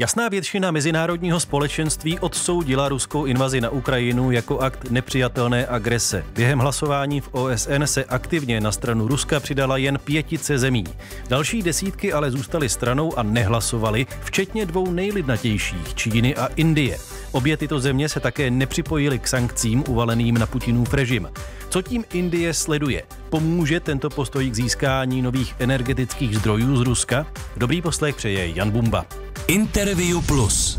Jasná většina mezinárodního společenství odsoudila ruskou invazi na Ukrajinu jako akt nepřijatelné agrese. Během hlasování v OSN se aktivně na stranu Ruska přidala jen pětice zemí. Další desítky ale zůstaly stranou a nehlasovaly, včetně dvou nejlidnatějších Číny a Indie. Obě tyto země se také nepřipojily k sankcím uvaleným na Putinův režim. Co tím Indie sleduje? Pomůže tento postoj k získání nových energetických zdrojů z Ruska? Dobrý poslech přeje Jan Bumba. Interview Plus.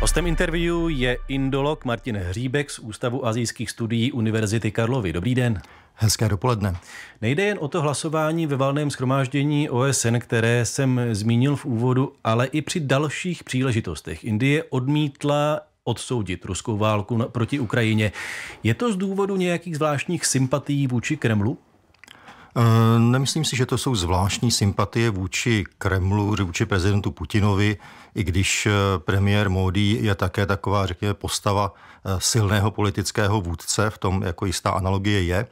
Hostem interview je indolog Martin Hříbek z Ústavu azijských studií Univerzity Karlovy. Dobrý den. Hezké dopoledne. Nejde jen o to hlasování ve valném schromáždění OSN, které jsem zmínil v úvodu, ale i při dalších příležitostech. Indie odmítla odsoudit ruskou válku proti Ukrajině. Je to z důvodu nějakých zvláštních sympatií vůči Kremlu? Eh, nemyslím si, že to jsou zvláštní sympatie vůči Kremlu, vůči prezidentu Putinovi, i když eh, premiér Modi je také taková, řekněme, postava eh, silného politického vůdce, v tom jako jistá analogie je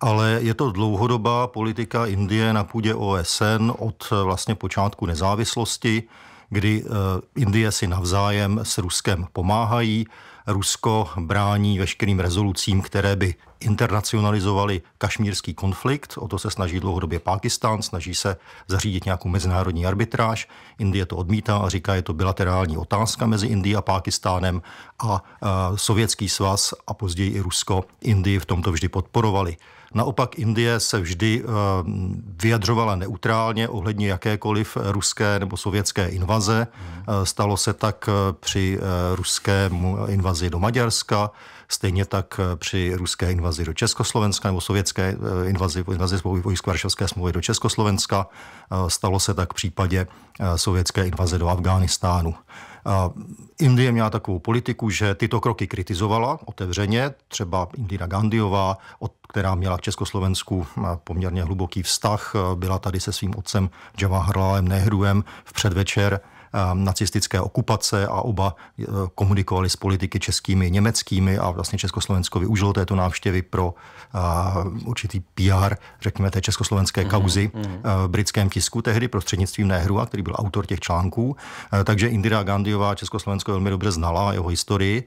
ale je to dlouhodobá politika Indie na půdě OSN od eh, vlastně počátku nezávislosti, kdy eh, Indie si navzájem s Ruskem pomáhají. Rusko brání veškerým rezolucím, které by internacionalizovaly kašmírský konflikt. O to se snaží dlouhodobě Pákistán, snaží se zařídit nějakou mezinárodní arbitráž. Indie to odmítá a říká, je to bilaterální otázka mezi Indií a Pákistánem a, a eh, Sovětský svaz a později i Rusko Indii v tomto vždy podporovali. Naopak Indie se vždy eh, vyjadřovala neutrálně ohledně jakékoliv ruské nebo sovětské invaze. Hmm. Eh, stalo se tak eh, při ruské invazi do Maďarska, Stejně tak eh, při ruské invazi do Československa nebo sovětské eh, invazi, invazi vojsk Varšavské smlouvy do Československa. Eh, stalo se tak v případě sovětské invaze do Afghánistánu. Indie měla takovou politiku, že tyto kroky kritizovala otevřeně, třeba Indira Gandhiová, která měla v Československu poměrně hluboký vztah, byla tady se svým otcem Jawaharlalem Nehruem v předvečer Ehm, nacistické okupace a oba eh, komunikovali s politiky českými, německými a vlastně Československo využilo této návštěvy pro eh, určitý PR, řekněme, té československé mhm, kauzy mhm. Eh, v britském tisku, tehdy prostřednictvím Nehru, který byl autor těch článků. Takže Indira Gandhiová Československo velmi dobře znala, jeho historii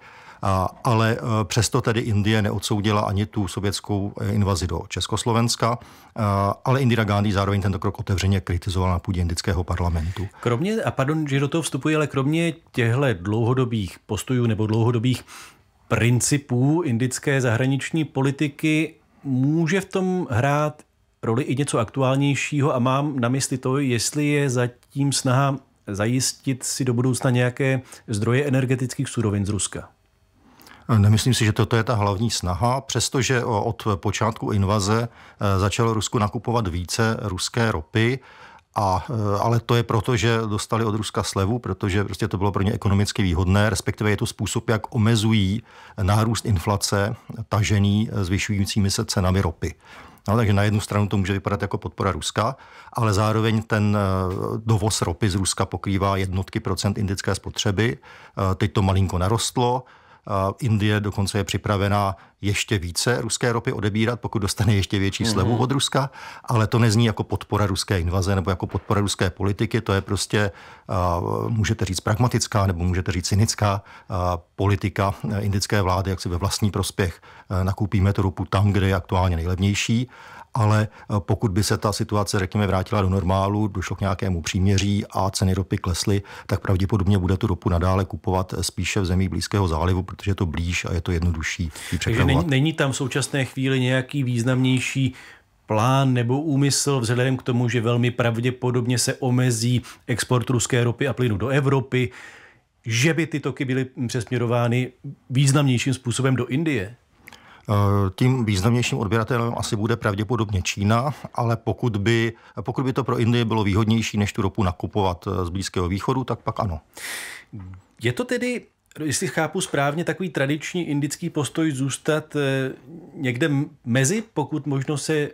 ale e, přesto tedy Indie neodsoudila ani tu sovětskou e, invazi do Československa, e, ale Indira Gandhi zároveň tento krok otevřeně kritizovala na půdě indického parlamentu. Kromě, a pardon, že do toho vstupuji, ale kromě těchto dlouhodobých postojů nebo dlouhodobých principů indické zahraniční politiky může v tom hrát roli i něco aktuálnějšího a mám na mysli to, jestli je zatím snaha zajistit si do budoucna nějaké zdroje energetických surovin z Ruska. Nemyslím si, že toto je ta hlavní snaha, přestože od počátku invaze e, začalo Rusku nakupovat více ruské ropy, a, e, ale to je proto, že dostali od Ruska slevu, protože prostě to bylo pro ně ekonomicky výhodné, respektive je to způsob, jak omezují nárůst inflace tažený e, zvyšujícími se cenami ropy. No, takže na jednu stranu to může vypadat jako podpora Ruska, ale zároveň ten dovoz ropy z Ruska pokrývá jednotky procent indické spotřeby. Teď to malinko narostlo, Indie dokonce je připravená ještě více ruské ropy odebírat, pokud dostane ještě větší mhm. slevu od Ruska, ale to nezní jako podpora ruské invaze nebo jako podpora ruské politiky, to je prostě, můžete říct, pragmatická nebo můžete říct cynická politika e, indické vlády, jak si ve vlastní prospěch e, nakoupíme tu ropu tam, kde je aktuálně nejlevnější ale eh, pokud by se ta situace, řekněme, vrátila do normálu, došlo k nějakému příměří a ceny ropy klesly, tak pravděpodobně bude tu ropu nadále kupovat eh, spíše v zemích Blízkého zálivu, protože je to blíž a je to jednodušší. Takže není, není tam v současné chvíli nějaký významnější plán nebo úmysl vzhledem k tomu, že velmi pravděpodobně se omezí export ruské ropy a plynu do Evropy, že by ty toky byly přesměrovány významnějším způsobem do Indie? Eh, tím významnějším odběratelem asi bude pravděpodobně Čína, ale pokud by, pokud by to pro Indii bylo výhodnější, než tu ropu nakupovat eh, z Blízkého východu, tak pak ano. Je to tedy jestli chápu správně, takový tradiční indický postoj zůstat eh, někde mezi, pokud možno se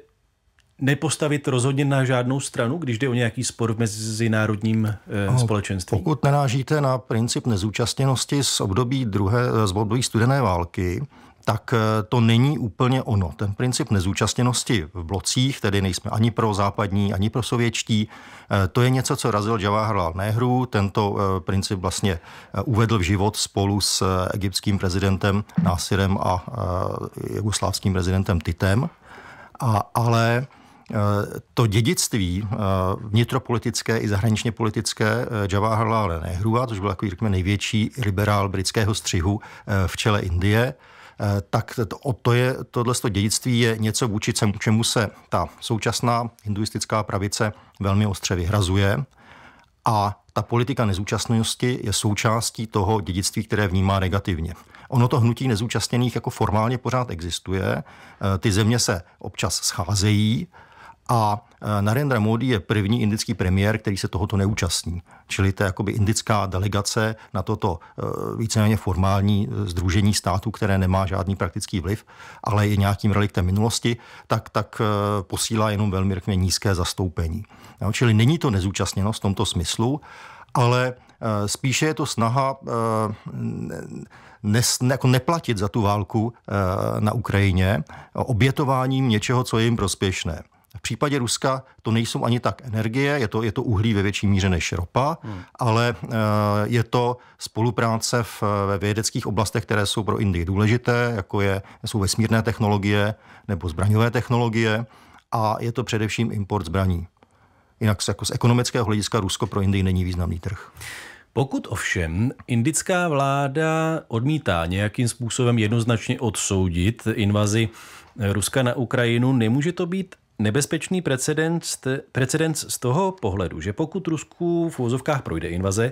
nepostavit rozhodně na žádnou stranu, když jde o nějaký spor v mezinárodním no, společenství? Pokud nenážíte na princip nezúčastněnosti z období, druhé, z období studené války, tak eh, to není úplně ono. Ten princip nezúčastněnosti v blocích, tedy nejsme ani pro západní, ani pro sovětští, eh, to je něco, co razil Jawaharlal Nehru. Tento eh, princip vlastně uvedl v život spolu s egyptským prezidentem Násirem a jugoslávským prezidentem Titem. A, ale to dědictví vnitropolitické i zahraničně politické Jawaharlal Nehrua, což byl takový, řekněme, největší liberál britského střihu v čele Indie, Eh, tak to, to je, tohle dědictví je něco vůči čemu se ta současná hinduistická pravice velmi ostře vyhrazuje a ta politika nezúčastnosti je součástí toho dědictví, které vnímá negativně. Ono to hnutí nezúčastněných jako formálně pořád existuje, eh, ty země se občas scházejí a Eh, Narendra Modi je první indický premiér, který se tohoto neúčastní. Čili to je jakoby indická delegace na toto eh, víceméně formální združení eh, států, které nemá žádný praktický vliv, ale je nějakým reliktem minulosti, tak, tak posílá jenom velmi řekněme, nízké zastoupení. No, čili není to nezúčastněnost v tomto smyslu, ale spíše je to snaha nes, jako neplatit za tu válku na Ukrajině obětováním něčeho, co je jim prospěšné. V případě Ruska to nejsou ani tak energie, je to, je to uhlí ve větší míře než ropa, hmm. ale eh, je to spolupráce v, ve vědeckých oblastech, které jsou pro Indii důležité, jako je, jsou vesmírné technologie nebo zbraňové technologie a je to především import zbraní. Jinak jako z ekonomického hlediska Rusko pro Indii není významný trh. Pokud ovšem indická vláda odmítá nějakým způsobem jednoznačně odsoudit invazi Ruska na Ukrajinu, nemůže to být Nebezpečný precedens, precedens z toho pohledu, že pokud Rusku v vozovkách projde invaze,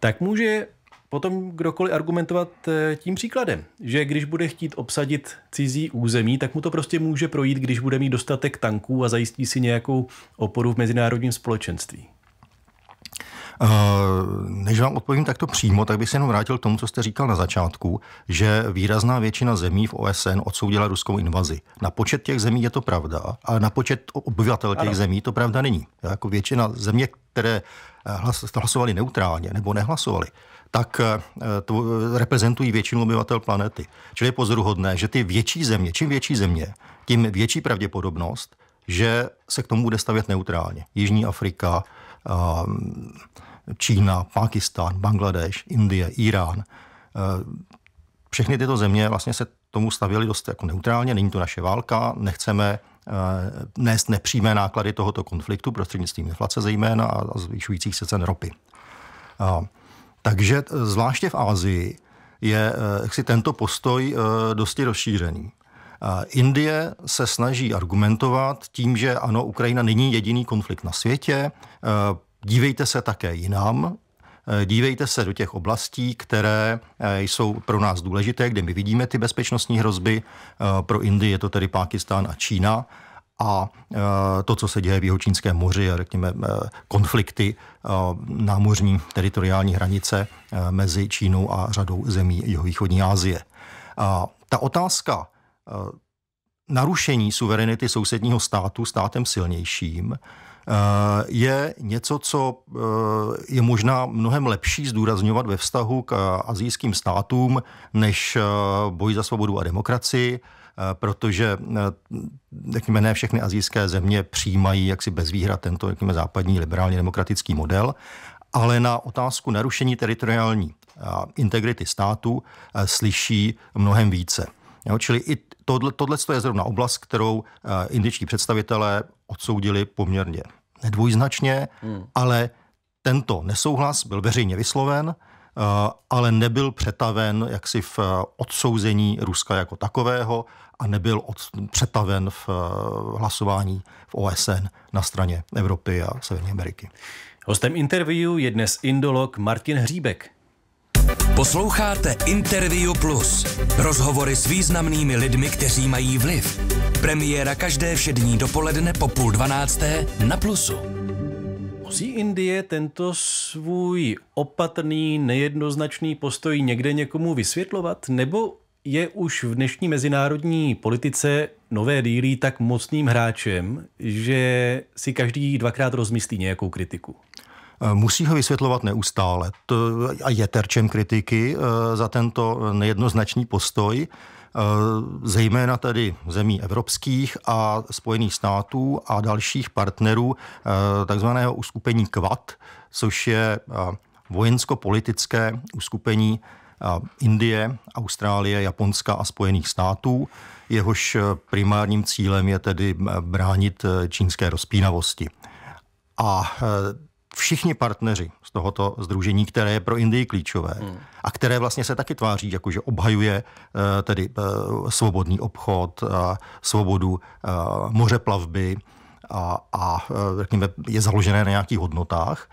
tak může potom kdokoliv argumentovat eh, tím příkladem, že když bude chtít obsadit cizí území, tak mu to prostě může projít, když bude mít dostatek tanků a zajistí si nějakou oporu v mezinárodním společenství. Eh, než vám odpovím takto přímo, tak bych se jenom vrátil k tomu, co jste říkal na začátku, že výrazná většina zemí v OSN odsoudila ruskou invazi. Na počet těch zemí je to pravda, a na počet obyvatel těch ano. zemí to pravda není. Jako většina země, které eh, hlasovali neutrálně nebo nehlasovali, tak eh, to reprezentují většinu obyvatel planety. Čili je pozoruhodné, že ty větší země, čím větší země, tím větší pravděpodobnost, že se k tomu bude stavět neutrálně. Jižní Afrika, Ehm, Čína, Pakistán, Bangladeš, Indie, Irán. Ehm, všechny tyto země vlastně se tomu stavěly dost jako neutrálně, není to naše válka, nechceme ehm, nést nepřímé náklady tohoto konfliktu prostřednictvím inflace zejména a zvyšujících se cen ropy. Takže zvláště v Ázii je si tento postoj dosti rozšířený. Indie se snaží argumentovat tím, že ano, Ukrajina není jediný konflikt na světě, e, dívejte se také jinam, e, dívejte se do těch oblastí, které e, jsou pro nás důležité, kde my vidíme ty bezpečnostní hrozby. Pro Indii je to tedy Pákistán a Čína a to, co se děje v Jihočínském moři a řekněme konflikty námořní teritoriální hranice mezi Čínou a řadou zemí jihovýchodní Asie. A ta otázka Eh, narušení suverenity sousedního státu státem silnějším eh, je něco, co eh, je možná mnohem lepší zdůrazňovat ve vztahu k azijským státům než boj za svobodu a demokracii, protože jakmile ne všechny azijské země přijímají jaksi bez výhra tento jakmile západní liberálně demokratický model, ale na otázku narušení teritoriální integrity státu slyší mnohem více. Jo, čili i, Tohle, tohle je zrovna oblast, kterou eh, indičtí představitelé odsoudili poměrně nedvojznačně, hmm. ale tento nesouhlas byl veřejně vysloven, eh, ale nebyl přetaven jaksi v eh, odsouzení Ruska jako takového a nebyl od, přetaven v hlasování v OSN na straně Evropy a Severní Ameriky. Hostem interview je dnes indolog Martin Hříbek. Posloucháte Interview Plus. Rozhovory s významnými lidmi, kteří mají vliv. Premiéra každé všední dopoledne po půl dvanácté na Plusu. Musí Indie tento svůj opatrný, nejednoznačný postoj někde někomu vysvětlovat? Nebo je už v dnešní mezinárodní politice nové díly tak mocným hráčem, že si každý dvakrát rozmyslí nějakou kritiku? Eh, musí ho vysvětlovat neustále to, a je terčem kritiky eh, za tento nejednoznačný postoj, eh, zejména tedy zemí evropských a Spojených států a dalších partnerů takzvaného uskupení Kvat, což je vojensko-politické uskupení Indie, Austrálie, Japonska a Spojených států. Jehož primárním cílem je tedy bránit čínské rozpínavosti. A všichni partneři z tohoto združení, které je pro Indii klíčové hmm. a které vlastně se taky tváří, jakože obhajuje eh, tedy eh, svobodný obchod, svobodu eh, mořeplavby a, a řekněme, je založené na nějakých hodnotách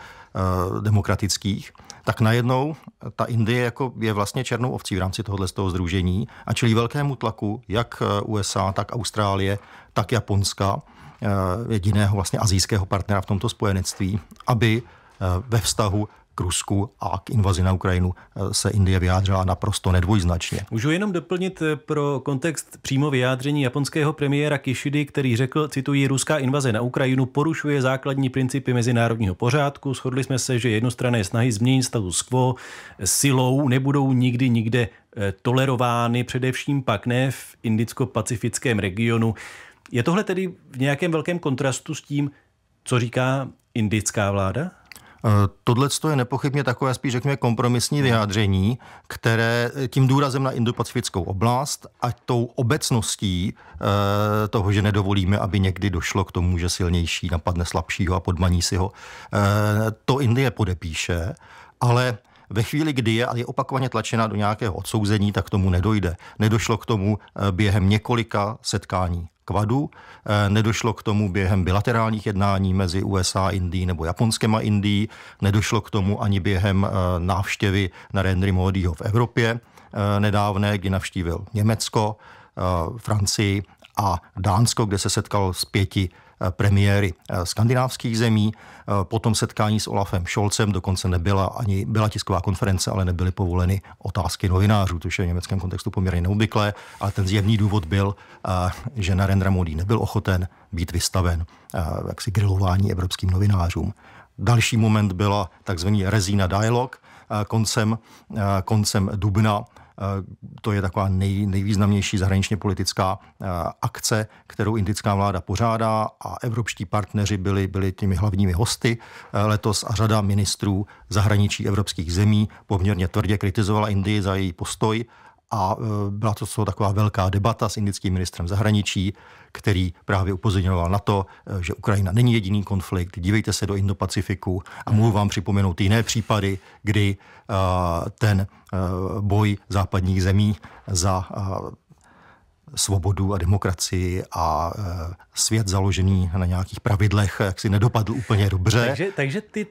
demokratických, tak najednou ta Indie jako je vlastně černou ovcí v rámci tohoto toho združení a čelí velkému tlaku jak USA, tak Austrálie, tak Japonska Eh, jediného vlastně azijského partnera v tomto spojenectví, aby eh, ve vztahu k Rusku a k invazi na Ukrajinu eh, se Indie vyjádřila naprosto nedvojznačně. Můžu jenom doplnit pro kontext přímo vyjádření japonského premiéra Kishidy, který řekl, cituji, ruská invaze na Ukrajinu porušuje základní principy mezinárodního pořádku. Shodli jsme se, že jednostranné snahy změnit status quo silou nebudou nikdy nikde tolerovány, především pak ne v indicko-pacifickém regionu. Je tohle tedy v nějakém velkém kontrastu s tím, co říká indická vláda? Eh, tohle je nepochybně takové spíš řekněme kompromisní mhm. vyjádření, které eh, tím důrazem na indopacifickou oblast a tou obecností eh, toho, že nedovolíme, aby někdy došlo k tomu, že silnější napadne slabšího a podmaní si ho, to Indie podepíše, ale ve chvíli, kdy je, je opakovaně tlačena do nějakého odsouzení, tak tomu nedojde. Nedošlo k tomu eh, během několika setkání kvadu, eh, nedošlo k tomu během bilaterálních jednání mezi USA, Indií nebo Japonskem a Indií, nedošlo k tomu ani během eh, návštěvy na Rendry Modiho v Evropě nedávné, kdy navštívil Německo, Francii a Dánsko, kde se setkal s pěti Eh, premiéry eh, skandinávských zemí. Eh, potom setkání s Olafem Scholzem dokonce nebyla ani byla tisková konference, ale nebyly povoleny otázky novinářů, což je v německém kontextu poměrně neobvyklé, ale ten zjevný důvod byl, že Narendra Modi nebyl ochoten být vystaven jaksi grilování evropským novinářům. Další moment byla takzvaný rezina dialog koncem, koncem dubna, Eh, to je taková nej, nejvýznamnější zahraničně politická eh, akce, kterou indická vláda pořádá a evropští partneři byli, byli těmi hlavními hosty eh, letos a řada ministrů zahraničí evropských zemí poměrně tvrdě kritizovala Indii za její postoj a e, byla to co taková velká debata s indickým ministrem zahraničí, který právě upozorňoval na to, e, že Ukrajina není jediný konflikt, dívejte se do indo-pacifiku a mohu vám připomenout jiné případy, kdy e, ten boj západních zemí za svobodu a demokracii a svět založený na nějakých pravidlech, jak si nedopadl úplně dobře. Takže, takže ty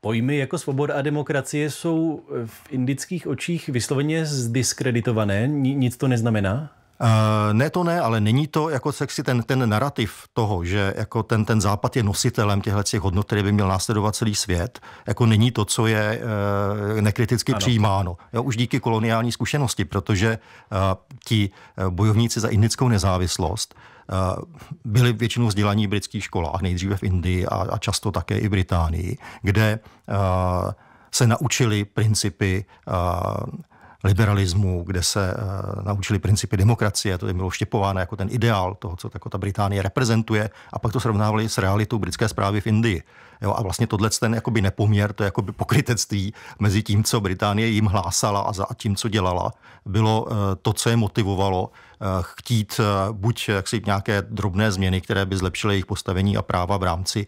pojmy jako svoboda a demokracie jsou eh, v indických očích vysloveně zdiskreditované? Nic to neznamená? Uh, ne, to ne, ale není to jako sexy ten, ten narrativ toho, že jako ten, ten západ je nositelem těchto těch hodnot, které by měl následovat celý svět, jako není to, co je uh, nekriticky ano. přijímáno. Jo, už díky koloniální zkušenosti, protože uh, ti bojovníci za indickou nezávislost Eh, byli většinou vzdělaní v britských školách, nejdříve v Indii a, a často také i Británii, kde eh, se naučili principy eh, liberalismu, kde se uh, naučili principy demokracie, to je bylo štěpováno jako ten ideál toho, co jako ta Británie reprezentuje, a pak to srovnávali s realitou britské zprávy v Indii. Jo, a vlastně tohle ten jakoby nepoměr, to jakoby pokrytectví mezi tím, co Británie jim hlásala a za a tím, co dělala, bylo uh, to, co je motivovalo Eh, chtít eh, buď eh, jaksi nějaké drobné změny, které by zlepšily jejich postavení a práva v rámci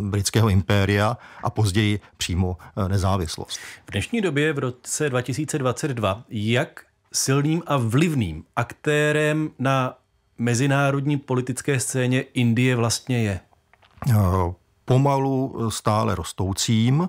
britského impéria a později přímo nezávislost. V dnešní době v roce 2022, jak silným a vlivným aktérem na mezinárodní politické scéně Indie vlastně je? Pomalu stále rostoucím.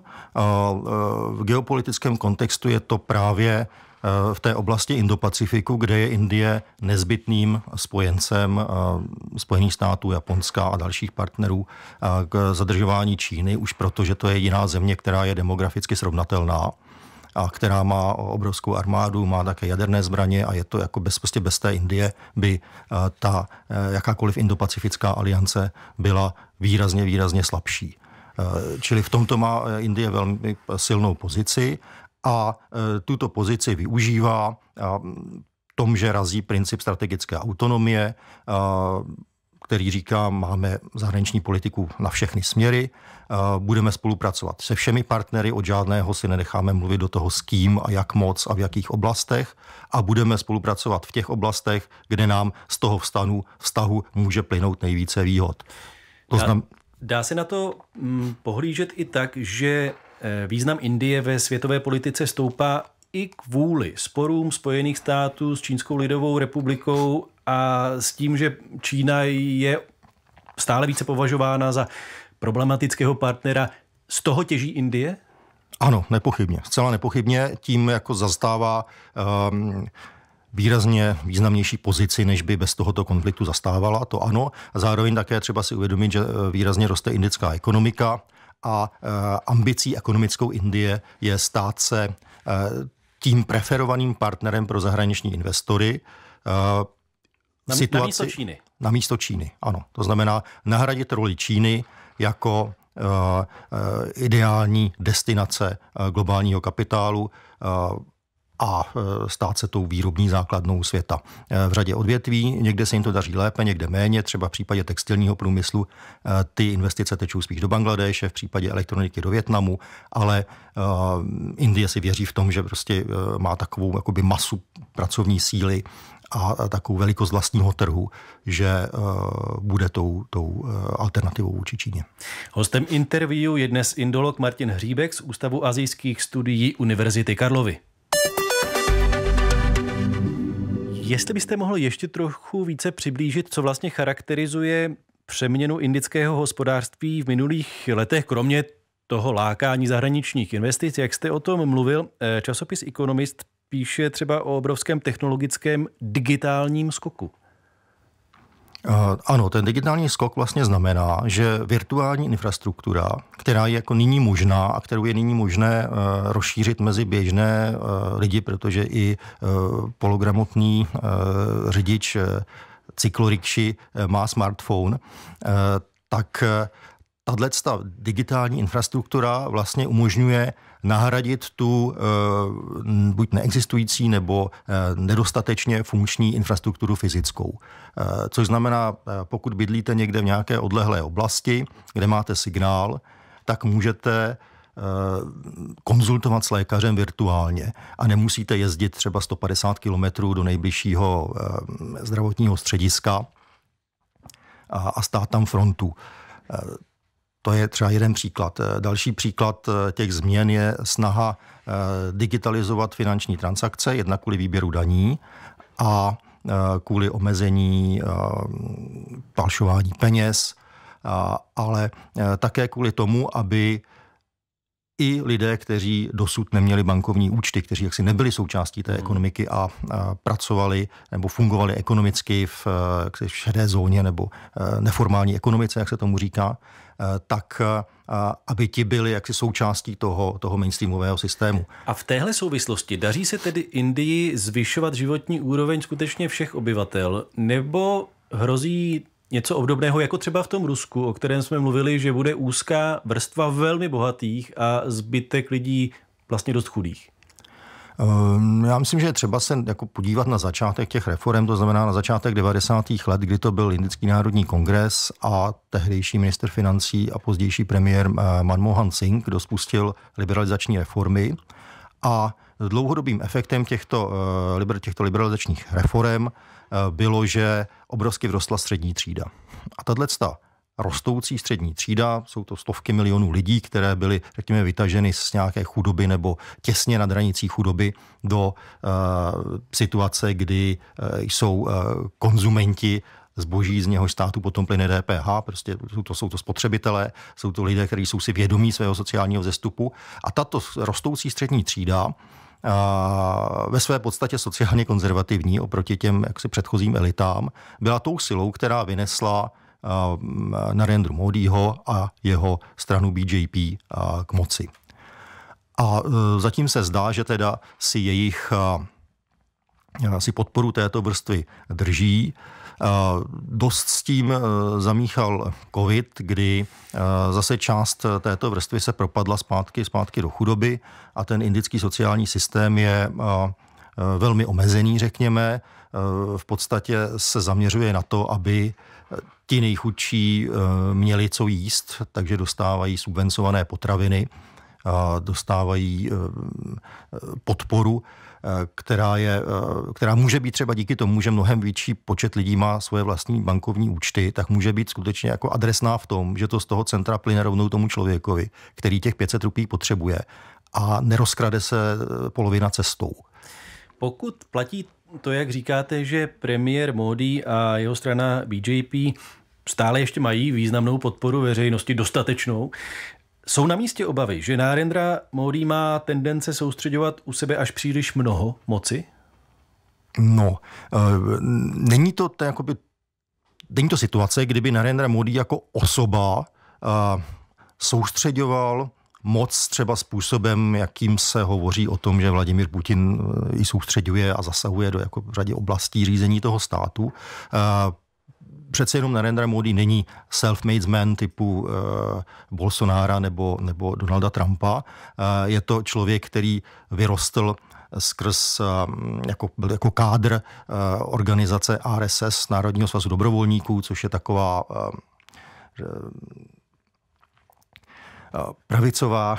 V geopolitickém kontextu je to právě Eh, v té oblasti Indopacifiku, kde je Indie nezbytným spojencem eh, Spojených států, Japonska a dalších partnerů eh, k zadržování Číny, už proto, že to je jiná země, která je demograficky srovnatelná a která má obrovskou armádu, má také jaderné zbraně a je to jako bez, prostě bez té Indie by ta jakákoliv indopacifická aliance byla výrazně, výrazně slabší. Čili v tomto má Indie velmi silnou pozici a e, tuto pozici využívá tom, že razí princip strategické autonomie, který říká, máme zahraniční politiku na všechny směry, budeme spolupracovat se všemi partnery, od žádného si nenecháme mluvit do toho s kým a jak moc a v jakých oblastech a budeme spolupracovat v těch oblastech, kde nám z toho vztahu, vztahu může plynout nejvíce výhod. To znam... dá se na to mm, pohlížet i tak, že Eh, význam Indie ve světové politice stoupá i kvůli sporům Spojených států s Čínskou lidovou republikou a s tím, že Čína je stále více považována za problematického partnera. Z toho těží Indie? Ano, nepochybně. Zcela nepochybně tím jako zastává um, výrazně významnější pozici, než by bez tohoto konfliktu zastávala, to ano. A zároveň také třeba si uvědomit, že eh, výrazně roste indická ekonomika, a eh, ambicí ekonomickou Indie je stát se eh, tím preferovaným partnerem pro zahraniční investory. Eh, na, situaci, na místo Číny. Na místo Číny, ano. To znamená nahradit roli Číny jako ideální destinace globálního kapitálu a e, stát se tou výrobní základnou světa. E, v řadě odvětví někde se jim to daří lépe, někde méně, třeba v případě textilního průmyslu e, ty investice tečou spíš do Bangladeše, v případě elektroniky do Větnamu, ale Indie si věří v tom, že prostě má takovou jakoby masu pracovní síly, a takovou velikost vlastního trhu, že uh, bude tou, tou uh, alternativou vůči Číně. Hostem interview je dnes indolog Martin Hříbek z Ústavu azijských studií Univerzity Karlovy. Jestli byste mohl ještě trochu více přiblížit, co vlastně charakterizuje přeměnu indického hospodářství v minulých letech, kromě toho lákání zahraničních investic, jak jste o tom mluvil, eh, časopis Economist píše třeba o obrovském technologickém digitálním skoku. Eh, ano, ten digitální skok vlastně znamená, že virtuální infrastruktura, která je jako nyní možná a kterou je nyní možné eh, rozšířit mezi běžné eh, lidi, protože i pologramotný řidič cyklorikši má smartphone, tak tahle digitální infrastruktura vlastně umožňuje nahradit tu e, buď neexistující nebo e, nedostatečně funkční infrastrukturu fyzickou. E, což znamená, pokud bydlíte někde v nějaké odlehlé oblasti, kde máte signál, tak můžete konzultovat s lékařem virtuálně a nemusíte jezdit třeba 150 kilometrů do nejbližšího zdravotního střediska a, a stát tam frontu. To je třeba jeden příklad. Eh, další příklad eh, těch změn je snaha eh, digitalizovat finanční transakce, jednak kvůli výběru daní a kvůli omezení palšování peněz, ale také kvůli tomu, aby i lidé, kteří dosud neměli bankovní účty, kteří jaksi nebyli součástí té hmm. ekonomiky a, a pracovali nebo fungovali ekonomicky v, v šedé zóně nebo neformální ekonomice, jak se tomu říká, Eh, tak eh, aby ti byli jaksi součástí toho, toho mainstreamového systému. A v téhle souvislosti daří se tedy Indii zvyšovat životní úroveň skutečně všech obyvatel, nebo hrozí něco obdobného jako třeba v tom Rusku, o kterém jsme mluvili, že bude úzká vrstva velmi bohatých a zbytek lidí vlastně dost chudých? Ehm, já myslím, že je třeba se jako podívat na začátek těch reform, to znamená na začátek 90. let, kdy to byl Indický národní kongres a tehdejší minister financí a pozdější premiér eh, Manmohan Singh, kdo spustil liberalizační reformy. A dlouhodobým efektem těchto, eh, těchto liberalizačních reform eh, bylo, že obrovsky vrostla střední třída. A tato rostoucí střední třída, jsou to stovky milionů lidí, které byly, řekněme, vytaženy z nějaké chudoby nebo těsně nad hranicí chudoby do uh, situace, kdy uh, jsou uh, konzumenti zboží, z něhož státu potom plyne DPH, prostě jsou to, jsou to spotřebitelé, jsou to lidé, kteří jsou si vědomí svého sociálního vzestupu a tato rostoucí střední třída ve své podstatě sociálně konzervativní oproti těm jaksi předchozím elitám, byla tou silou, která vynesla Eh, Narendru Modiho a jeho stranu BJP eh, k moci. A eh, zatím se zdá, že teda si jejich si podporu této vrstvy drží. Dost s tím zamíchal covid, kdy zase část této vrstvy se propadla zpátky, zpátky do chudoby a ten indický sociální systém je velmi omezený, řekněme. V podstatě se zaměřuje na to, aby Ti nejchudší eh, měli co jíst, takže dostávají subvencované potraviny, dostávají eh, podporu, eh, která, je, která může být třeba díky tomu, že mnohem větší počet lidí má svoje vlastní bankovní účty, tak může být skutečně jako adresná v tom, že to z toho centra plyne rovnou tomu člověkovi, který těch 500 rupí potřebuje a nerozkrade se polovina cestou. Pokud platí to, jak říkáte, že premiér Modi a jeho strana BJP stále ještě mají významnou podporu veřejnosti, dostatečnou, jsou na místě obavy, že Narendra Modi má tendence soustředovat u sebe až příliš mnoho moci? No, e, není to, to jakoby, není to situace, kdyby Narendra Modi jako osoba e, soustředoval moc třeba způsobem, jakým se hovoří o tom, že Vladimir Putin ji eh, soustředuje a zasahuje do jako řadě oblastí řízení toho státu. Eh, přece jenom Narendra Modi není self-made man typu uh, eh, Bolsonára nebo, nebo Donalda Trumpa. Uh, je to člověk, který vyrostl skrz jako, jako kádr organizace RSS, Národního svazu dobrovolníků, což je taková pravicová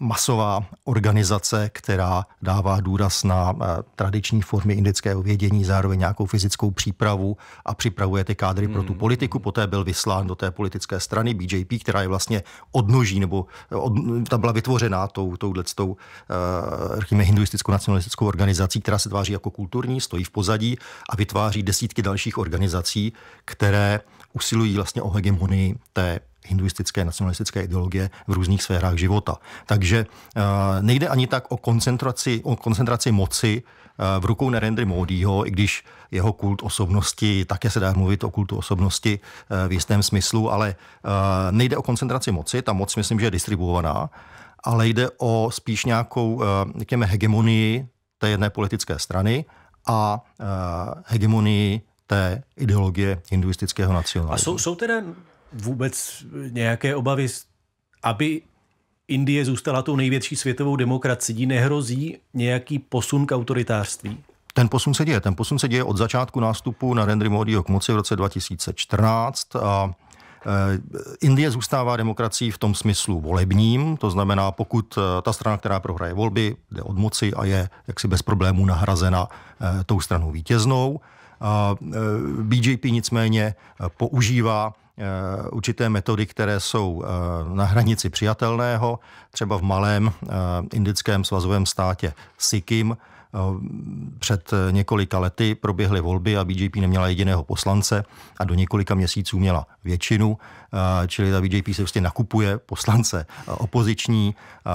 masová organizace, která dává důraz na eh, tradiční formy indického vědění, zároveň nějakou fyzickou přípravu a připravuje ty kádry pro tu hmm. politiku. Poté byl vyslán do té politické strany BJP, která je vlastně odnoží, nebo od, ta byla vytvořená tou, touhletou, eh, řekněme, hinduistickou nacionalistickou organizací, která se tváří jako kulturní, stojí v pozadí a vytváří desítky dalších organizací, které usilují vlastně o hegemonii té hinduistické nacionalistické ideologie v různých sférách života. Takže eh, nejde ani tak o koncentraci, o koncentraci moci eh, v rukou Nerendry Módího, i když jeho kult osobnosti, také se dá mluvit o kultu osobnosti eh, v jistém smyslu, ale nejde o koncentraci moci, ta moc myslím, že je distribuovaná, ale jde o spíš nějakou, řekněme, hegemonii té jedné politické strany a hegemonii té ideologie hinduistického nacionalismu. A jsou, jsou teda vůbec nějaké obavy, aby Indie zůstala tou největší světovou demokracií, nehrozí nějaký posun k autoritářství? Ten posun se děje. Ten posun se děje od začátku nástupu na Rendry Modiho k moci v roce 2014. A eh, Indie zůstává demokracií v tom smyslu volebním, to znamená, pokud eh, ta strana, která prohraje volby, jde od moci a je jaksi bez problémů nahrazena eh, tou stranou vítěznou. BJP nicméně používá Eh, určité metody, které jsou eh, na hranici přijatelného, třeba v malém eh, indickém svazovém státě Sikkim, před několika lety proběhly volby a BJP neměla jediného poslance a do několika měsíců měla většinu. Eh, čili ta BJP se prostě nakupuje poslance eh, opoziční, eh,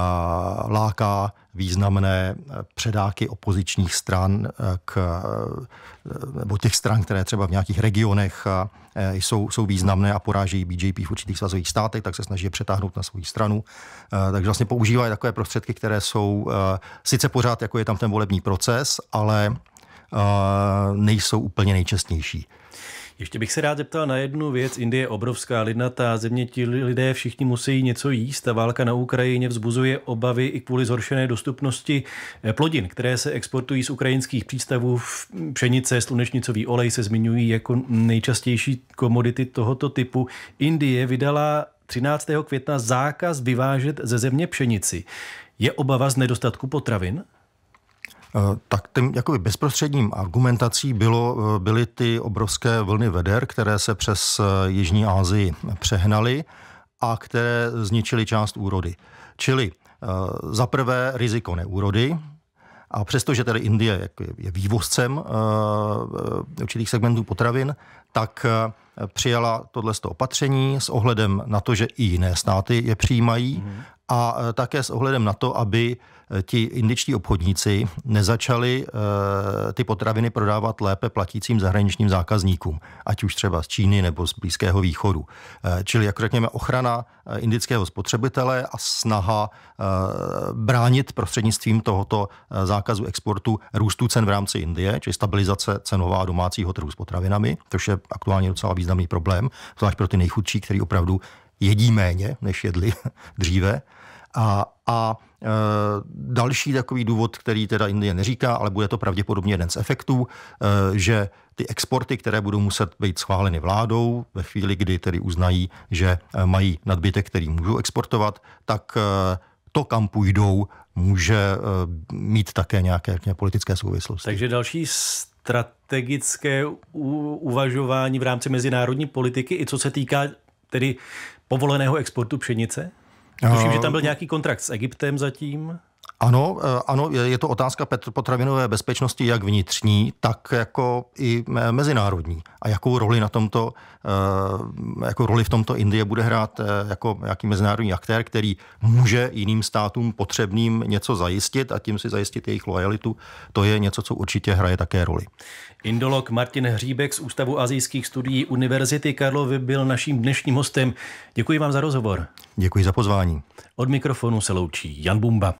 láká významné předáky opozičních stran k, nebo těch stran, které třeba v nějakých regionech jsou, jsou významné a porážejí BJP v určitých svazových státech, tak se snaží je přetáhnout na svou stranu. Takže vlastně používají takové prostředky, které jsou sice pořád, jako je tam ten volební proces, ale nejsou úplně nejčestnější. Ještě bych se rád zeptal na jednu věc. Indie je obrovská lidnatá země, ti lidé všichni musí něco jíst. Ta válka na Ukrajině vzbuzuje obavy i kvůli zhoršené dostupnosti eh, plodin, které se exportují z ukrajinských přístavů. Pšenice, slunečnicový olej se zmiňují jako nejčastější komodity tohoto typu. Indie vydala 13. května zákaz vyvážet ze země pšenici. Je obava z nedostatku potravin? Eh, tak tím jakoby bezprostředním argumentací bylo, eh, byly ty obrovské vlny veder, které se přes eh, Jižní Asii přehnaly a které zničily část úrody. Čili za prvé riziko neúrody, a přestože tedy Indie je vývozcem určitých segmentů potravin, tak přijala tohle opatření s ohledem na to, že i jiné státy je přijímají mhm a e, také s ohledem na to, aby e, ti indičtí obchodníci nezačali e, ty potraviny prodávat lépe platícím zahraničním zákazníkům, ať už třeba z Číny nebo z Blízkého východu. Čili, jak řekněme, ochrana indického spotřebitele a snaha bránit prostřednictvím tohoto zákazu exportu růstu cen v rámci Indie, či stabilizace cenová domácího trhu s potravinami, což je aktuálně docela významný problém, zvlášť pro ty nejchudší, který opravdu jedí méně, než jedli dříve. A, a e, další takový důvod, který teda Indie neříká, ale bude to pravděpodobně jeden z efektů, e, že ty exporty, které budou muset být schváleny vládou ve chvíli, kdy tedy uznají, že e, mají nadbytek, který můžou exportovat, tak e, to, kam půjdou, může e, mít také nějaké, nějaké politické souvislosti. Takže další strategické uvažování v rámci mezinárodní politiky, i co se týká tedy povoleného exportu pšenice? Tuším, že tam no. byl nějaký kontrakt s Egyptem zatím. Ano, eh, ano, je to otázka potravinové bezpečnosti jak vnitřní, tak jako i eh, mezinárodní. A jakou roli na tomto, jako roli v tomto Indie bude hrát jako jaký mezinárodní aktér, který může jiným státům potřebným něco zajistit a tím si zajistit jejich lojalitu, to je něco, co určitě hraje také roli. Indolog Martin Hříbek z Ústavu azijských studií Univerzity Karlovy byl naším dnešním hostem. Děkuji vám za rozhovor. Děkuji za pozvání. Od mikrofonu se loučí Jan Bumba.